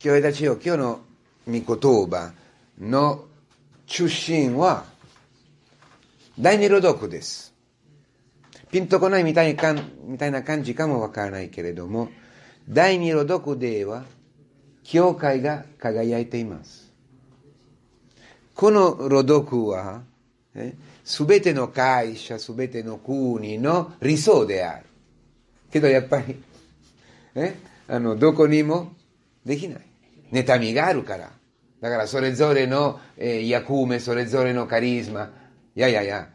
教会たちよ、今日の御言葉の中心は、第二路読です。ピンとこないみたいかみたいな感じかもわからないけれども、第二路読では、教会が輝いています。この路読は、すべての会社、すべての国の理想である。けどやっぱり、えあのどこにもできない。妬みがあるから。だからそれぞれの、えー、役目、それぞれのカリスマ。いやいやいや、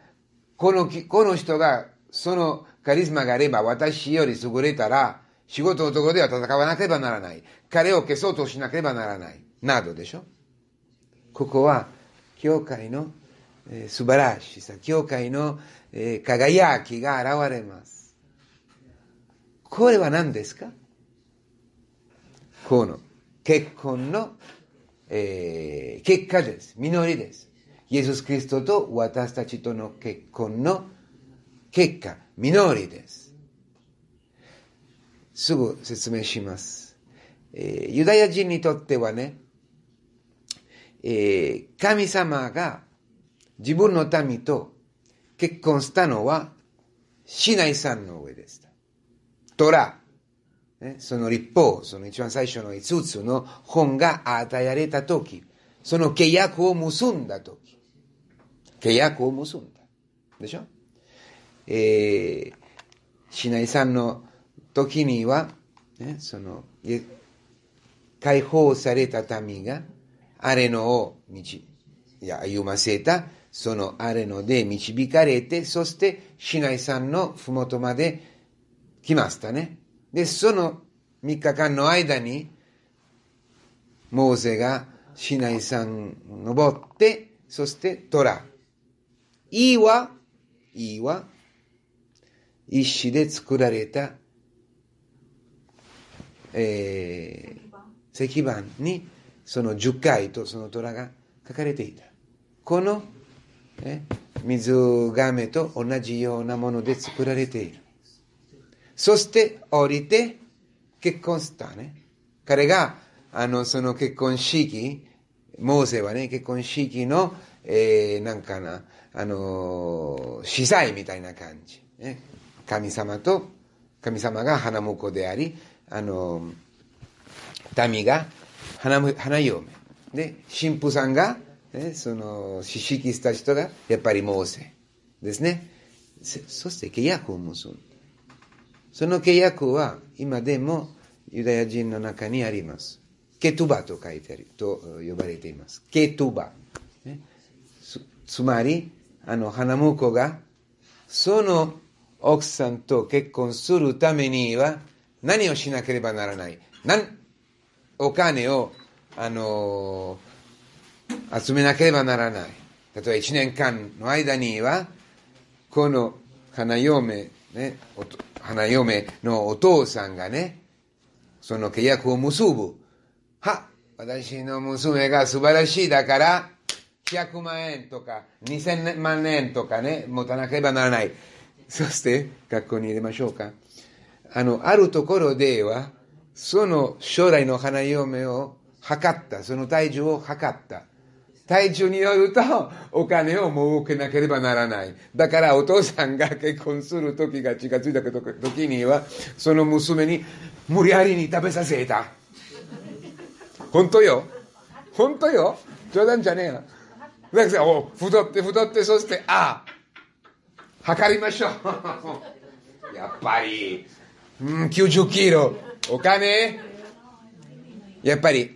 このこの人がそのカリスマがあれば私より優れたら仕事のところでは戦わなければならない。彼を消そうとしなければならない。などでしょ。ここは教会の、えー、素晴らしさ、教会の、えー、輝きが現れます。これは何ですかこの結婚の、えー、結果です。実りです。イエス・キリストと私たちとの結婚の結果、実りです。すぐ説明します。えー、ユダヤ人にとってはね、えー、神様が自分の民と結婚したのは、シナさ山の上でした。トラ、ね、その立法、その一番最初の5つの本が与えられたとき、その契約を結んだとき、契約を結んだ。でしょえー、シナイさんの時には、ね、その、解放された民が、アレノを道、いや、歩ませた、そのアレノで導かれて、そして、シナイさんのふもとまで来ましたね。で、その3日間の間に、モーゼがシナさん登って、そして虎ラ。イは、イは、石で作られた、え石板に、その10回とその虎が書かれていた。この、え水亀と同じようなもので作られている。そして降りて結婚したね。彼が、あの、その結婚式、モーセはね、結婚式の、えー、なんかな、あのー、司祭みたいな感じ。ね、神様と、神様が花婿であり、あのー、民が花花嫁。で、神父さんが、ね、その、指式した人が、やっぱりモーセですね。そして契約を結んその契約は今でもユダヤ人の中にあります。ケトゥバと書いてある、と呼ばれています。ケトゥバ。ね、つまり、あの、花婿が、その奥さんと結婚するためには、何をしなければならない。なんお金を、あのー、集めなければならない。例えば1年間の間には、この花嫁、ね、花嫁のお父さんがね、その契約を結ぶ。は、私の娘が素晴らしいだから、100万円とか2000万円とかね、持たなければならない。そして、学校に入れましょうか。あの、あるところでは、その将来の花嫁を測った、その体重を測った。体重によるとお金を儲けなければならない。だからお父さんが結婚する時が近づいた時には、その娘に無理やりに食べさせた。本当よ。本当よ。冗談じゃねえよ。だからお太って太って、そして、ああ、測りましょう。やっぱり、うん、90キロ。お金やっぱり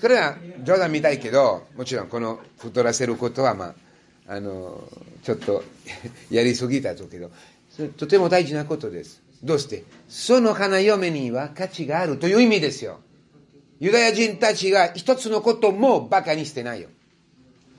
これは冗談みたいけどもちろんこの太らせることはまああのちょっと やりすぎたとけどとても大事なことですどうしてその花嫁には価値があるという意味ですよユダヤ人たちは一つのことも馬鹿にしてないよ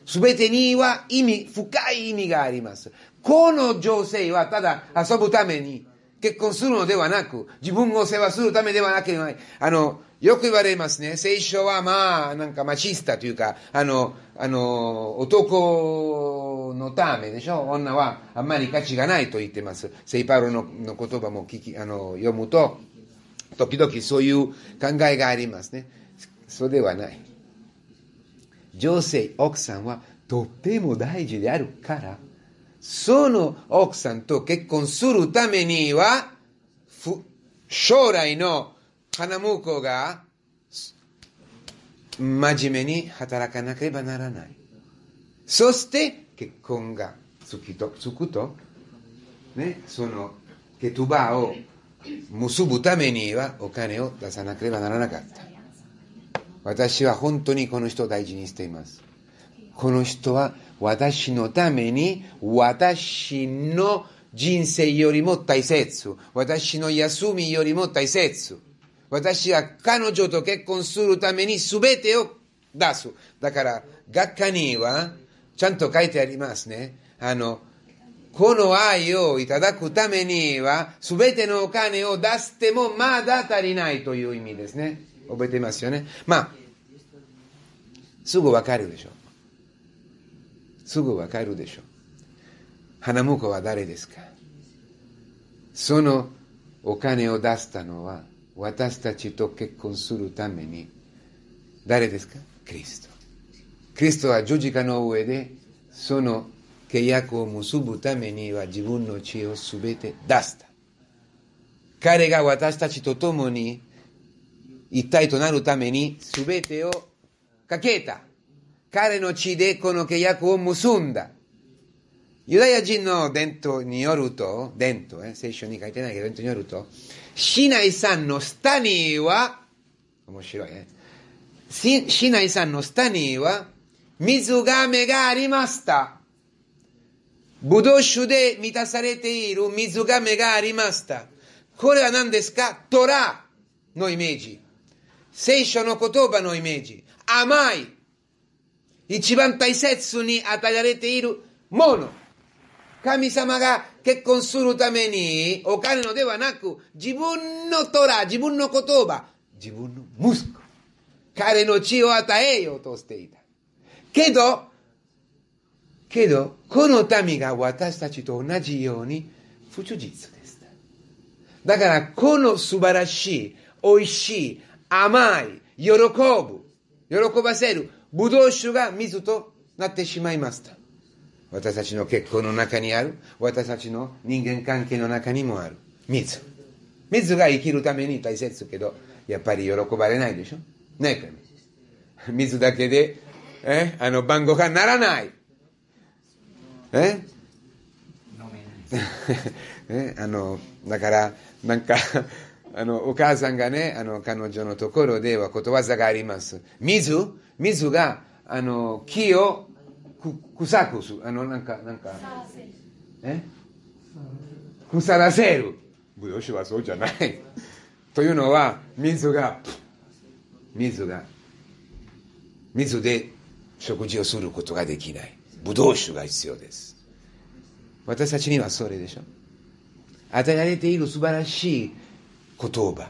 全てには意味深い意味がありますこの女性はただ遊ぶために結婚するのではなく、自分を世話するためではなければあの、よく言われますね。聖書はまあ、なんかマシスタというか、あの、あの、男のためでしょ女はあんまり価値がないと言ってます。セイパロのの言葉も聞き、あの、読むと、時々そういう考えがありますね。そうではない。女性、奥さんはとっても大事であるから、その奥さんと結婚するためには、将来の花婿が真面目に働かなければならない。そして結婚がつきとつくと、ね、そのケトバを結ぶためにはお金を出さなければならなかった。私は本当にこの人を大事にしています。この人は私のために私の人生よりも大切。私の休みよりも大切。私は彼女と結婚するために全てを出す。だから、学科にはちゃんと書いてありますね。あの、この愛をいただくためには、全てのお金を出してもまだ足りないという意味ですね。覚えてますよね。まあ、すぐわかるでしょ。すぐわかるでしょう。花婿は誰ですかそのお金を出したのは私たちと結婚するために誰ですかクリスト。クリストは十字架の上でその契約を結ぶためには自分の血を全て出した。彼が私たちと共に一体となるために全てをかけた。彼の血でこの契約を結んだ。ユダヤ人の伝統によると、伝統、ね、聖書に書いてないけど、伝統によると、シナイんの下には、面白いね。シナイんの下には、水亀がありました。ブドウ酒で満たされている水亀がありました。これは何ですかトラのイメージ。聖書の言葉のイメージ。甘い。一番大切に与えられているもの。神様が結婚するためにお金のではなく、自分の虎、自分の言葉、自分の息子。彼の血を与えようとしていた。けど、けど、この民が私たちと同じように不忠実でした。だから、この素晴らしい、美味しい、甘い、喜ぶ、喜ばせる、ブドウ酒が水となってしまいました。私たちの結婚の中にある、私たちの人間関係の中にもある。水。水が生きるために大切けど、やっぱり喜ばれないでしょね水だけで、えあの、晩ご飯ならない。え えあの、だから、なんかあの、お母さんがね、あの、彼女のところではことわざがあります。水、水が、あの、木をく、臭くする。あの、なんか、なんか、え腐らせる。武勇士はそうじゃない。というのは、水が、水が、水で食事をすることができない。ブドウ酒が必要です。私たちにはそれでしょ。与えられている素晴らしい言葉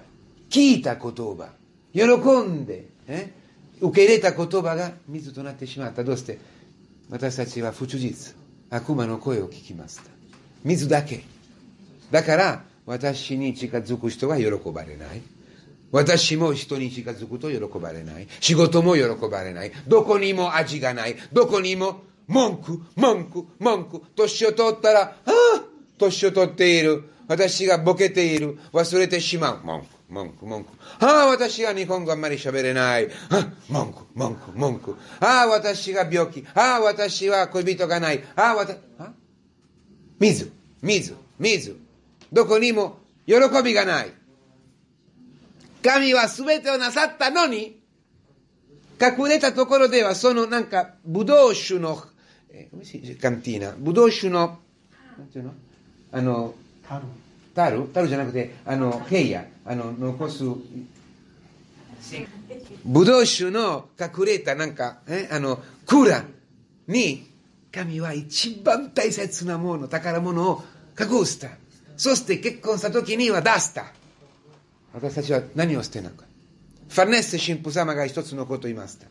聞いた言葉喜んで、え受け入れた言葉が水となってしまったどうして私たちは不忠実悪魔の声を聞きました水だけだから私に近づく人は喜ばれない私も人に近づくと喜ばれない。仕事も喜ばれない。どこにも味がない。どこにも文句、文句、文句。年を取ったら、ああ年を取っている。私がボケている。忘れてしまう。文句、文句、文句。ああ、私が日本語あんまり喋れない。あ文句、文句、文句。ああ、私が病気。ああ、私は恋人がない。ああ、私、あ水、水、水。どこにも喜びがない。神は全てをなさったのに、隠れたところではそのなんか、ブドウ酒の、えー、カンティーナ、ブドウ酒の、なんていうのあの、タルタルじゃなくて、あの、ヘイヤ、あの、残す、ブドウ酒の隠れたなんか、えあの、クーラに、神は一番大切なもの、宝物を隠した。そして結婚した時には出した。私たちは何を捨てなかファネス神父様が一つのことを言いました。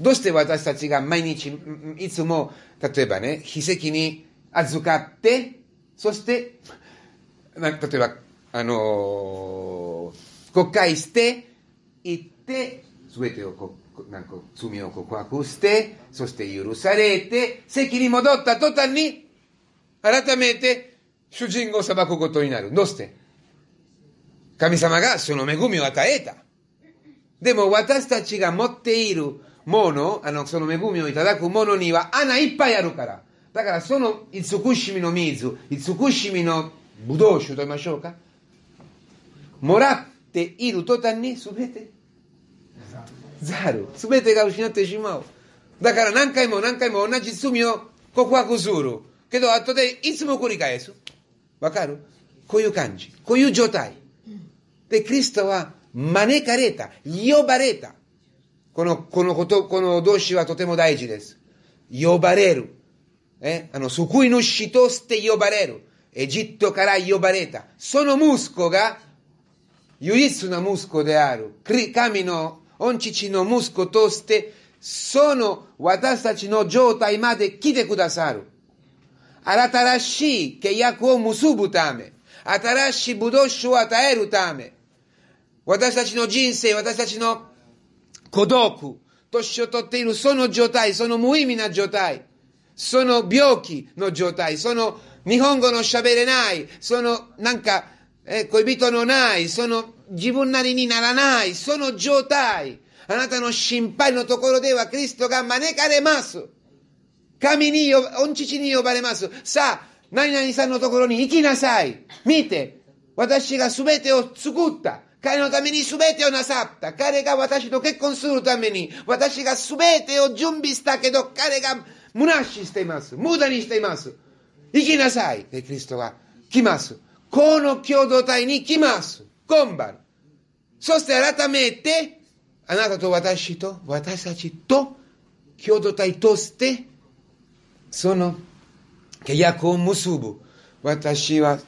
どうして私たちが毎日、いつも、例えばね、秘跡に預かって、そして、まあ、例えば、あのー、国会して、行って、すべてをこなんか罪を告白して、そして許されて、席に戻った途端に、改めて主人を裁くことになる。どうして神様がその恵みを与えた。でも私たちが持っているもの、あの、その恵みをいただくものには穴いっぱいあるから。だからその慈しみの水、慈しみのぶどう酒と言いましょうか。もらっている途端に全て、ル、す全てが失ってしまう。だから何回も何回も同じ罪を告白する。けど後でいつも繰り返す。わかるこういう感じ。こういう状態。で、クリストは招かれた。呼ばれた。この、このこと、この動詞はとても大事です。呼ばれる。えあの、そこいの死として呼ばれる。エジプトから呼ばれた。その息子が、唯一の息子である。神の恩父の息子として、その私たちの状態まで来てくださる。新しい契約を結ぶため、新しいブドウ酒を与えるため、私たちの人生、私たちの孤独、年を取っているその状態、その無意味な状態、sono Biochi no Jotai, sono Nihongo no Shaberenai, sono Nanka eh, Koibito no Nai, sono Jibun Narini Naranai, sono Jotai. Anata no Shimpai no Tokoro Deva, Cristo Gamma ne Karemasu. Kamini Onchichini Baremasu. Sa, Nani Nani San no Tokoro ni Ikinasai. Mite, Watashi ga Subete o Tsukutta. 彼のために全てをなさった。彼が私と結婚するために、私が全てを準備したけど、彼が虚ししています。無駄にしています。行きなさい。で、キリストは来ます。この共同体に来ます。今晩。そして改めて、あなたと私と、私たちと、共同体として、その契約を結ぶ。私は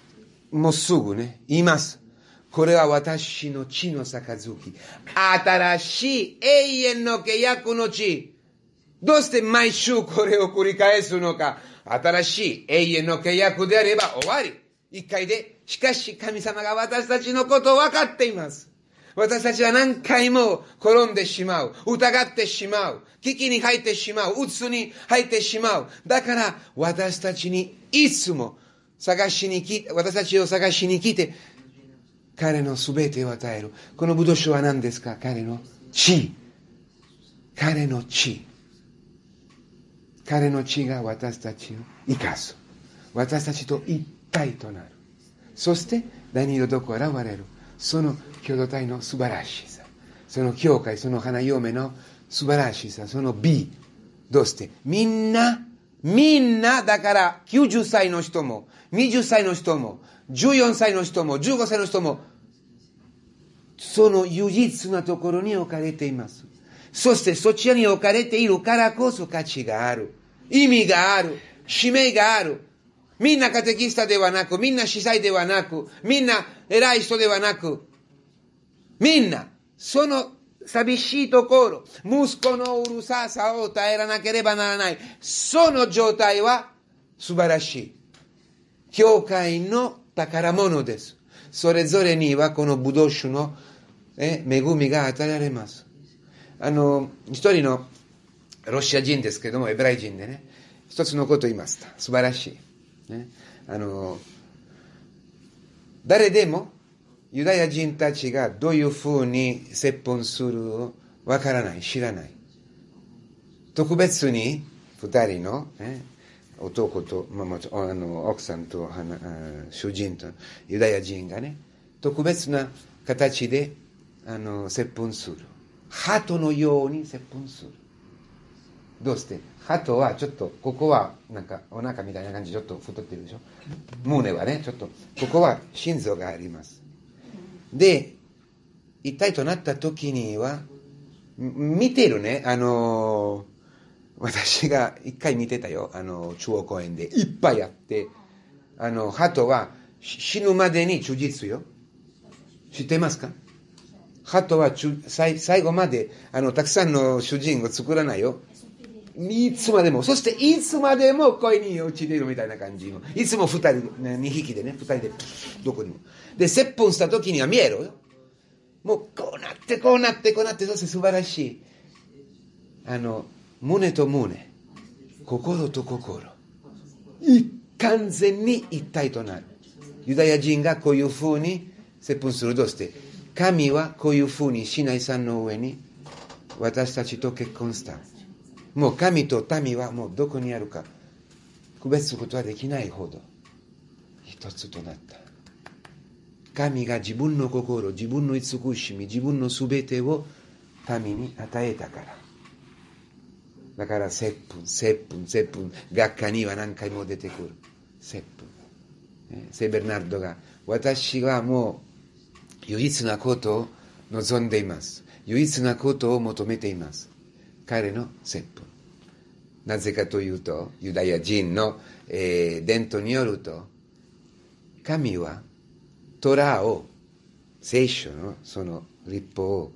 もうすぐね、言います。これは私の地の杯。新しい永遠の契約の地。どうして毎週これを繰り返すのか。新しい永遠の契約であれば終わり。一回で、しかし神様が私たちのことを分かっています。私たちは何回も転んでしまう。疑ってしまう。危機に入ってしまう。鬱に入ってしまう。だから私たちにいつも探しに来、私たちを探しに来て、彼の全てを与える。この武道書は何ですか彼の地。彼の地。彼の血が私たちを生かす私たちと一体となるそして何色のどこ現れるその共同体の素晴らしさその教会その花嫁の素晴らしさその美どうしてみんなみんなだから90歳の人も20歳の人も14歳の人も15歳の人もその唯一なところに置かれていますそしてそちらに置かれているからこそ価値がある。意味がある。使命がある。みんなカテキスタではなく、みんな司祭ではなく、みんな偉い人ではなく、みんな、その寂しいところ、息子のうるささを耐えらなければならない。その状態は素晴らしい。教会の宝物です。それぞれにはこの武道ウ酒の恵みが与えられます。あの、一人のロシア人ですけども、エブライ人でね、一つのことを言いました。素晴らしい。ね、あの、誰でもユダヤ人たちがどういうふうに接吻するわからない、知らない。特別に二人の、ね、男と、まあ、あの奥さんと主人とユダヤ人がね、特別な形であの接吻する。鳩のように接吻する。どうして鳩はちょっとここはなんかお腹みたいな感じちょっと太ってるでしょ胸はねちょっとここは心臓がありますで一体となった時には見てるねあの私が一回見てたよあの中央公園でいっぱいあってあの鳩は死ぬまでに忠実よ知ってますかハトは最後まであのたくさんの主人を作らないよ。いつまでも、そしていつまでも恋に落ちいるみたいな感じの。いつも二人、二匹でね、二人で、どこにも。で、接吻した時には見えろよ。もうこうなって、こうなって、こうなって、そして素晴らしい。あの、胸と胸、心と心。完全に一体となる。ユダヤ人がこういうふうに接吻するとして。神はこういうふうにシナイさんの上に私たちと結婚した。もう神と民はもうどこにあるか区別することはできないほど一つとなった。神が自分の心、自分の慈しみ、自分のすべてを民に与えたから。だから、接吻、接吻、接吻、学科には何回も出てくる。接吻。セベルナルドが、私はもう唯一なことを望んでいます。唯一なことを求めています。彼の説法。なぜかというと、ユダヤ人の、えー、伝統によると、神はトラを、聖書のその立法を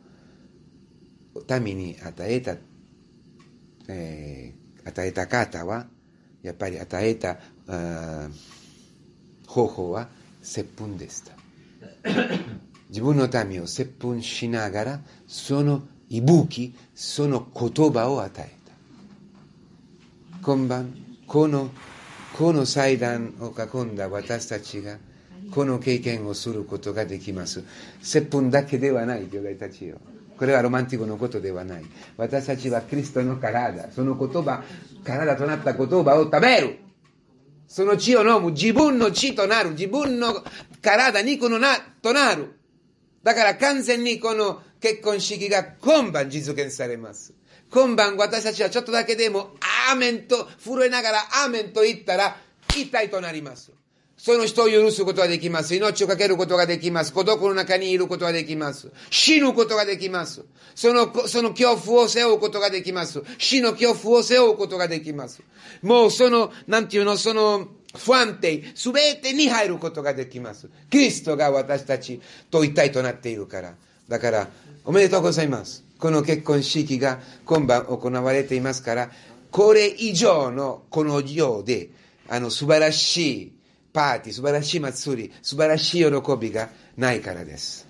民に与えた、えー、与えた方は、やっぱり与えた方法は接吻でした。自分の民を接吻しながら、その息吹、その言葉を与えた。今晩、この、この祭壇を囲んだ私たちが、この経験をすることができます。接吻だけではない、魚雷たちよ。これはロマンティックのことではない。私たちはキリストの体、その言葉、体となった言葉を食べる。その血を飲む、自分の血となる、自分の体肉のなとなる。だから完全にこの結婚式が今晩実現されます。今晩私たちはちょっとだけでも、アーメンと、震えながらアーメンと言ったら、一体となります。その人を許すことができます。命をかけることができます。孤独の中にいることができます。死ぬことができます。その、その恐怖を背負うことができます。死の恐怖を背負うことができます。もうその、なんていうの、その、不安定、すべてに入ることができます。キリストが私たちと一体となっているから。だから、おめでとうございます。この結婚式が今晩行われていますから、これ以上のこの世で、あの、素晴らしいパーティー、素晴らしい祭り、素晴らしい喜びがないからです。